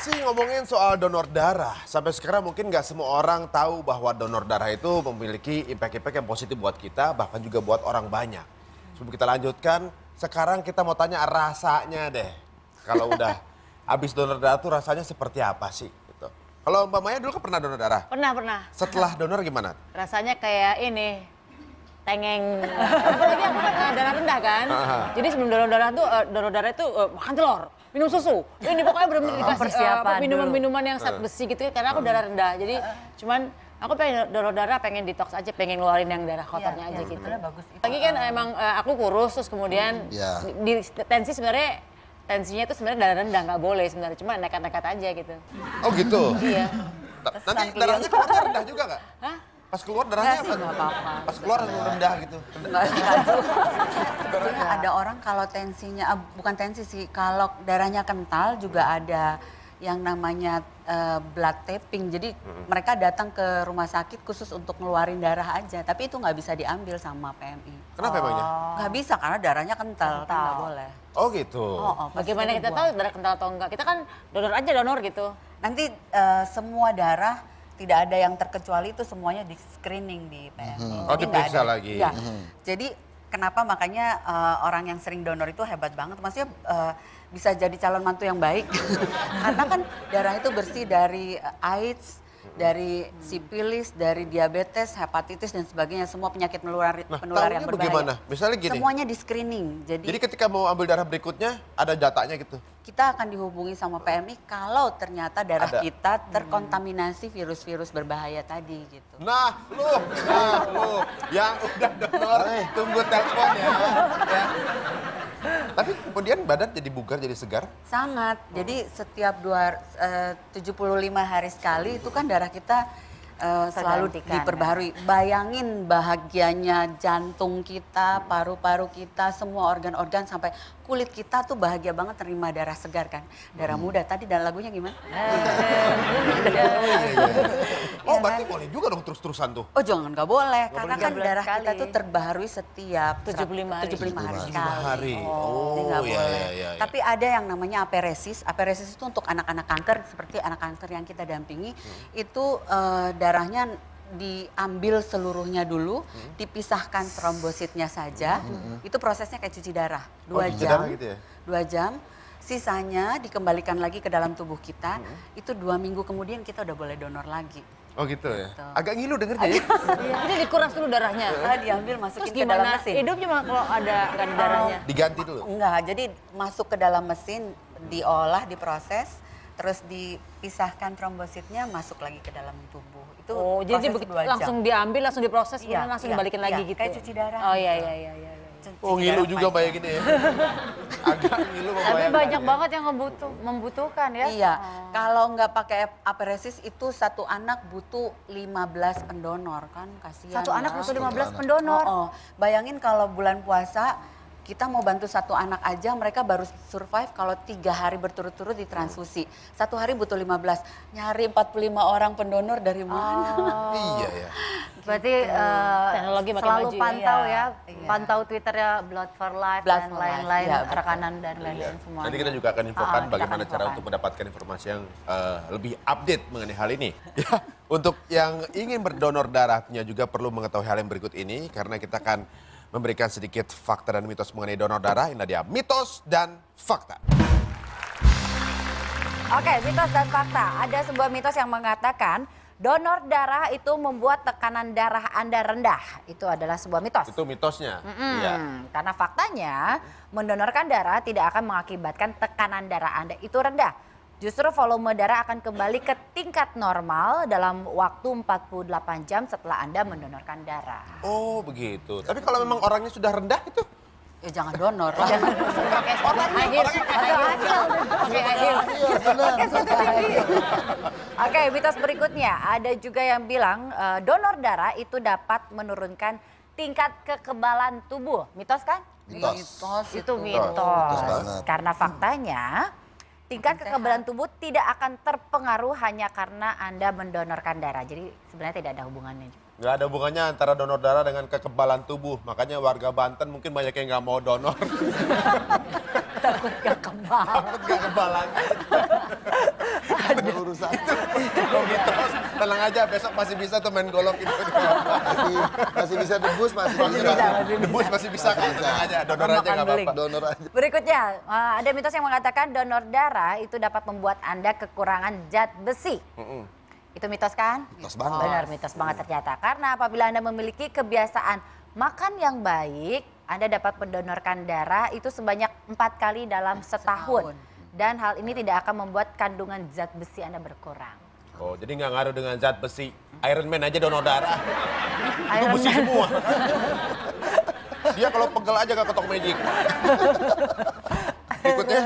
masih ngomongin soal donor darah. Sampai sekarang mungkin nggak semua orang tahu bahwa donor darah itu memiliki impact-impact yang positif buat kita, bahkan juga buat orang banyak. Sebelum kita lanjutkan, sekarang kita mau tanya rasanya deh. Kalau udah habis donor darah tuh rasanya seperti apa sih? Gitu. Kalau Mbak Maya dulu kan pernah donor darah? Pernah, pernah. Setelah donor gimana? Rasanya kayak ini, tengeng. Apalagi aku kan darah rendah kan. Aha. Jadi sebelum donor darah tuh eh, donor darah itu eh, makan telur minum susu. Ini pokoknya belum oh, dikasih eh, persiapan uh, minuman-minuman yang zat eh. besi gitu ya karena aku eh. darah rendah. Jadi cuman aku pengen darah-darah pengen detox aja, pengen ngeluarin yang darah iya, kotornya ya, aja ya, gitu. bagus itu. Lagi kan emang aku kurus terus kemudian ya. di, tensi sebenarnya tensinya itu sebenarnya darah rendah nggak boleh sebenarnya cuma nekat-nekat aja gitu. Oh gitu. iya. Nah, nanti darahnya kotor rendah juga nggak? Hah? Pas keluar darahnya apa? Enggak apa-apa. Pas keluar rendah gitu. Rendah. Nah, ada orang kalau tensinya, eh, bukan tensi sih, kalau darahnya kental juga ada yang namanya eh, blood taping. Jadi mereka datang ke rumah sakit khusus untuk ngeluarin darah aja. Tapi itu nggak bisa diambil sama PMI. Kenapa oh. emangnya? Nggak bisa karena darahnya kental, kan nggak boleh. Oh gitu. Oh, oh, Bagaimana kita buang. tahu darah kental atau enggak? Kita kan donor aja donor gitu. Nanti eh, semua darah tidak ada yang terkecuali itu semuanya di screening di PMI. Hmm. Oh, diperiksa lagi. Ya. Hmm. Jadi kenapa makanya uh, orang yang sering donor itu hebat banget maksudnya uh, bisa jadi calon mantu yang baik karena kan darah itu bersih dari eh, AIDS dari sipilis, dari diabetes, hepatitis dan sebagainya semua penyakit menular nah, penular yang berbahaya. bagaimana? Misalnya gini. Semuanya di screening. Jadi Jadi ketika mau ambil darah berikutnya ada datanya gitu. Kita akan dihubungi sama PMI kalau ternyata darah ada. kita terkontaminasi virus-virus berbahaya tadi gitu. Nah, lu, nah, lu yang udah donor tunggu telepon ya. ya. Tapi kemudian badan jadi bugar, jadi segar? Sangat. Jadi hmm. setiap dua, eh, uh, 75 hari sekali itu kan darah kita uh, selalu ya. diperbaharui. Bayangin bahagianya jantung kita, paru-paru kita, semua organ-organ sampai kulit kita tuh bahagia banget terima darah segar kan. Darah hmm. muda. Tadi dan lagunya gimana? oh, berarti kan? boleh juga dong terus-terusan tuh. Oh, jangan nggak boleh. Gak karena kan darah sekali. kita tuh terbaharui setiap 75 hari. 75 hari 75 hari. Oh, oh iya, ya Iya, iya, Tapi ada yang namanya aperesis. Aperesis itu untuk anak-anak kanker seperti anak kanker yang kita dampingi hmm. itu uh, darahnya diambil seluruhnya dulu, hmm. dipisahkan trombositnya saja. Hmm. Itu prosesnya kayak cuci darah, oh, dua oh, jam, gitu ya? dua jam. Sisanya dikembalikan lagi ke dalam tubuh kita. Hmm. Itu dua minggu kemudian kita udah boleh donor lagi. Oh gitu ya. Gitu. Agak ngilu dengernya ya. Iya. Jadi dikuras dulu darahnya. Nah, diambil masuk ke dalam mesin. Hidup cuma kalau ada kan darahnya. Diganti dulu. Enggak, jadi masuk ke dalam mesin, diolah, diproses terus dipisahkan trombositnya masuk lagi ke dalam tubuh itu oh jadi begitu langsung diambil langsung diproses iya, langsung iya, dibalikin iya, lagi gitu kayak cuci darah oh iya iya iya, iya. iya. Cuci oh ngilu juga banyak ini ya agak ngilu tapi banyak ya. banget yang membutuh membutuhkan ya iya oh. kalau nggak pakai aperesis itu satu anak butuh 15 pendonor kan kasihan satu anak ya. butuh 15 pendonor oh, oh. bayangin kalau bulan puasa kita mau bantu satu anak aja mereka baru survive kalau tiga hari berturut-turut ditransfusi satu hari butuh 15 nyari 45 orang pendonor dari mana oh. iya ya berarti uh, teknologi makin selalu maju, iya. pantau ya, ya. pantau twitternya blood for life blood dan lain-lain ya, rekanan dan iya. lain-lain iya. semua nanti kita juga akan infokan oh, bagaimana infokan. cara untuk mendapatkan informasi yang uh, lebih update mengenai hal ini ya, untuk yang ingin berdonor darahnya juga perlu mengetahui hal yang berikut ini karena kita akan memberikan sedikit fakta dan mitos mengenai donor darah. Ini dia mitos dan fakta. Oke, mitos dan fakta. Ada sebuah mitos yang mengatakan donor darah itu membuat tekanan darah Anda rendah. Itu adalah sebuah mitos. Itu mitosnya. Mm hmm Ya. Karena faktanya mendonorkan darah tidak akan mengakibatkan tekanan darah Anda itu rendah. Justru volume darah akan kembali ke tingkat normal dalam waktu 48 jam setelah Anda mendonorkan darah. Oh begitu. Tapi kalau memang orangnya sudah rendah itu? Ya jangan donor Oke, mitos berikutnya ada juga yang bilang e, donor darah itu dapat menurunkan tingkat kekebalan tubuh. Mitos kan? Mitos. mitos itu, itu mitos. mitos Karena faktanya hmm tingkat kekebalan tubuh tidak akan terpengaruh hanya karena Anda mendonorkan darah. Jadi sebenarnya tidak ada hubungannya. Nggak ada hubungannya antara donor darah dengan kekebalan tubuh. Makanya warga Banten mungkin banyak yang nggak mau donor. Takut gak kebal. Takut gak kebalan ada urusan. Kalau oh, gitu, tenang aja besok masih bisa tuh main golok itu. masih, masih bisa debus, masih, masih bisa. Masih debus masih bisa kan, tenang aja, donor aja nggak apa-apa. Donor aja. Berikutnya, eh, ada mitos yang mengatakan donor darah itu dapat membuat Anda kekurangan zat besi. Mm -mm. Itu mitos kan? Mitos banget. Benar, mitos banget ternyata. Karena apabila Anda memiliki kebiasaan makan yang baik, Anda dapat mendonorkan darah itu sebanyak empat kali dalam setahun. setahun dan hal ini tidak akan membuat kandungan zat besi Anda berkurang. Oh, jadi nggak ngaruh dengan zat besi. Iron Man aja donor darah. Itu besi Man. semua. Dia kalau pegel aja gak ketok magic. Ikutnya.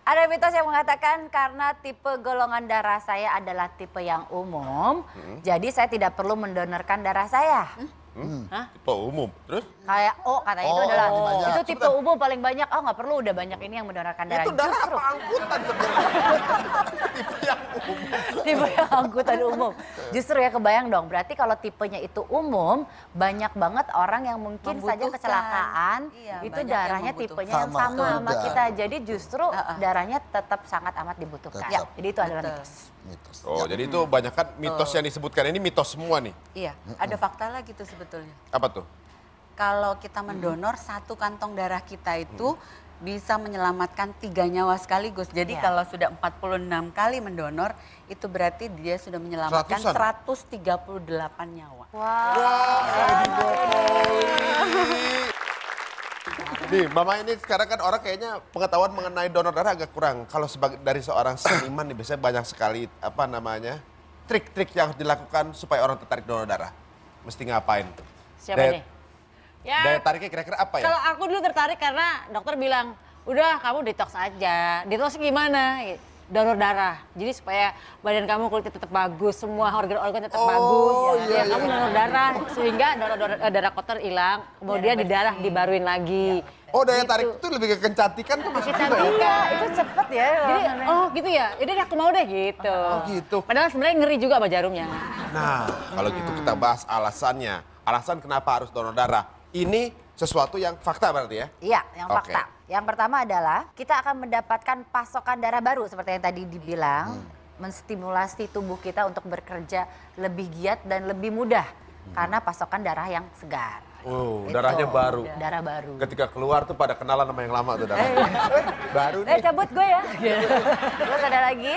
Ada mitos yang mengatakan karena tipe golongan darah saya adalah tipe yang umum, hmm. jadi saya tidak perlu mendonorkan darah saya. Hmm? Hmm? Hah? Tipe umum, terus? kayak oh katanya oh, itu adalah itu tipe Cepetan. umum paling banyak oh nggak perlu udah banyak ini yang mendonorkan darah itu darah Justru. apa angkutan tipe yang umum tipe yang angkutan umum Justru ya kebayang dong berarti kalau tipenya itu umum banyak banget orang yang mungkin saja kecelakaan iya, itu darahnya yang tipenya sama, yang sama sama kita jadi justru uh -uh. darahnya tetap sangat amat dibutuhkan tetap. Ya, jadi itu adalah mitos mitos. Oh, ya. jadi itu banyak kan mitos oh. yang disebutkan ini mitos semua nih. Iya, ada fakta lagi tuh sebetulnya. Apa tuh? kalau kita hmm. mendonor hmm. satu kantong darah kita itu hmm bisa menyelamatkan tiga nyawa sekaligus. Jadi ya. kalau sudah 46 kali mendonor, itu berarti dia sudah menyelamatkan Ratusan. 138 nyawa. Wow. Wah, wow. Nih, Mama ini sekarang kan orang kayaknya pengetahuan mengenai donor darah agak kurang. Kalau sebagai dari seorang seniman nih biasanya banyak sekali apa namanya trik-trik yang dilakukan supaya orang tertarik donor darah. Mesti ngapain? Siapa That, nih? Ya. Daya tariknya kira-kira apa ya? Kalau aku dulu tertarik karena dokter bilang, udah kamu detox aja. Detox gimana? donor darah. Jadi supaya badan kamu kulitnya tetap bagus, semua organ-organ tetap oh, bagus. Iya, ya, iya. iya kamu iya. donor darah sehingga donor, donor eh, darah kotor hilang, kemudian iya, di darah dibaruin lagi. Ya. Oh daya gitu. tarik itu lebih ke kecantikan tuh maksudnya ya? itu cepet ya. Jadi, oh gitu ya, jadi aku mau deh gitu. Oh gitu. Padahal sebenarnya ngeri juga sama jarumnya. Nah, kalau gitu kita bahas alasannya. Alasan kenapa harus donor darah ini sesuatu yang fakta berarti ya? Iya, yang okay. fakta. Yang pertama adalah kita akan mendapatkan pasokan darah baru seperti yang tadi dibilang, hmm. menstimulasi tubuh kita untuk bekerja lebih giat dan lebih mudah hmm. karena pasokan darah yang segar. Oh, itu. darahnya baru. Darah baru. Ketika keluar tuh pada kenalan sama yang lama tuh darah. Iya. baru nih. Eh, cabut gue ya. Iya. Terus ada lagi,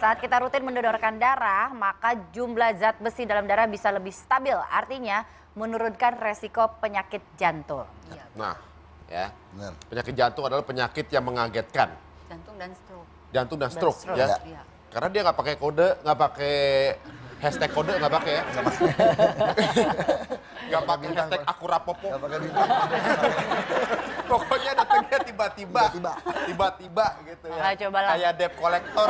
saat kita rutin mendodorkan darah, maka jumlah zat besi dalam darah bisa lebih stabil. Artinya, menurunkan resiko penyakit jantung. Iya. Nah, ya. Penyakit jantung adalah penyakit yang mengagetkan. Jantung dan stroke. Jantung dan stroke, dan stroke ya. ya. Karena dia nggak pakai kode, nggak pakai hashtag kode nggak pakai ya? Nggak pakai hashtag aku rapopo. Pokoknya datangnya tiba-tiba. Tiba-tiba. tiba gitu ya. Nah, Kayak debt collector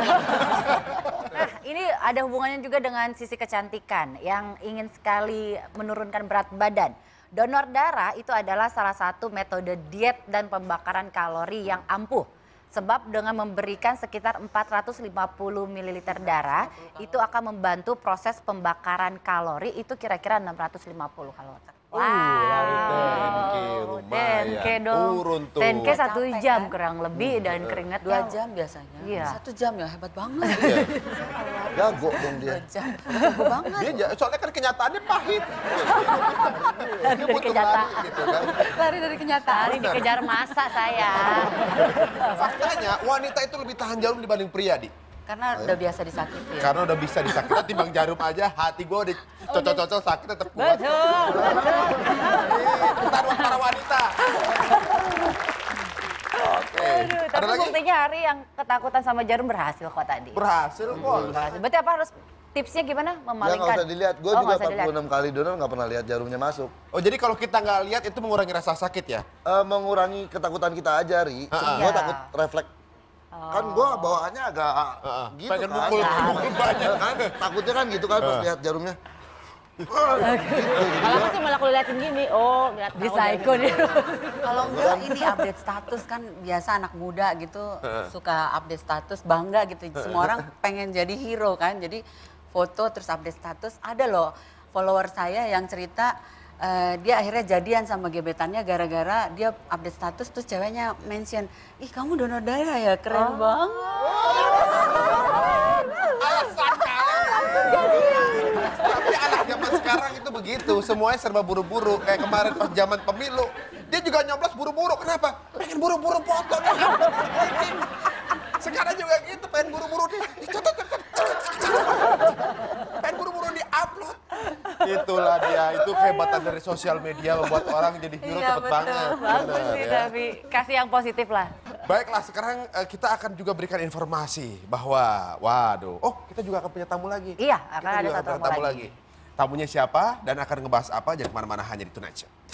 ada hubungannya juga dengan sisi kecantikan yang ingin sekali menurunkan berat badan. Donor darah itu adalah salah satu metode diet dan pembakaran kalori yang ampuh. Sebab dengan memberikan sekitar 450 ml darah itu akan membantu proses pembakaran kalori itu kira-kira 650 kalori. Uh, wow. Uh, tenke dong. Turun tuh. Tenke satu jam kan? kurang lebih hmm. dan keringat dua jam biasanya. Iya. Satu jam ya hebat banget. Iya. jago dong dia. Oh, jago banget. soalnya kan kenyataannya pahit. Lari dari kenyataan. Lari, gitu, kan. dari kenyataan. Lari dikejar masa saya. Faktanya wanita itu lebih tahan jarum dibanding pria, Di. Karena udah biasa disakiti. Ya. Karena udah bisa disakiti, timbang jarum aja hati gue udah cocok-cocok sakit tetap kuat. Betul, betul. Iya, para wanita. Aduh, tapi Ada buktinya hari yang ketakutan sama jarum berhasil kok tadi. Berhasil kok. Hmm, berhasil. Berarti apa harus tipsnya gimana memalingkan? Ya, oh, gak usah dilihat. Gue oh, juga 46 dilihat. kali donor nggak pernah lihat jarumnya masuk. Oh jadi kalau kita nggak lihat itu mengurangi rasa sakit ya? Uh, mengurangi ketakutan kita aja, Ri. Uh takut refleks kan Oh. kan gue bawaannya agak uh, uh, gitu pengen kan. mukul, mukul iya banyak kan takutnya kan gitu kan pas lihat jarumnya kalau aku sih malah kalau liatin gini, oh nggak di psycho dia. Kalau enggak ini update status kan biasa anak muda gitu suka update status bangga gitu. Semua orang pengen jadi hero kan. Jadi foto terus update status ada loh follower saya yang cerita uh, dia akhirnya jadian sama gebetannya gara-gara dia update status terus ceweknya mention ih kamu donor darah ya keren oh. banget alasan jadian. Tapi anak zaman sekarang itu begitu, semuanya serba buru-buru. Kayak kemarin pas zaman pemilu, dia juga nyoblos buru-buru. Kenapa? Pengen buru-buru foto. Sekarang juga gitu, pengen buru-buru di pengen buru-buru di upload. Itulah dia, itu kehebatan dari sosial media membuat orang jadi hero iya, cepet betul. banget. Bagus sih, tapi ya. kasih yang positif lah. Baiklah, sekarang eh, kita akan juga berikan informasi bahwa, waduh, oh kita juga akan punya tamu lagi. Iya, akan kita ada satu tamu, tamu lagi. lagi. Tamunya siapa dan akan ngebahas apa, jangan kemana-mana hanya di Tunajah.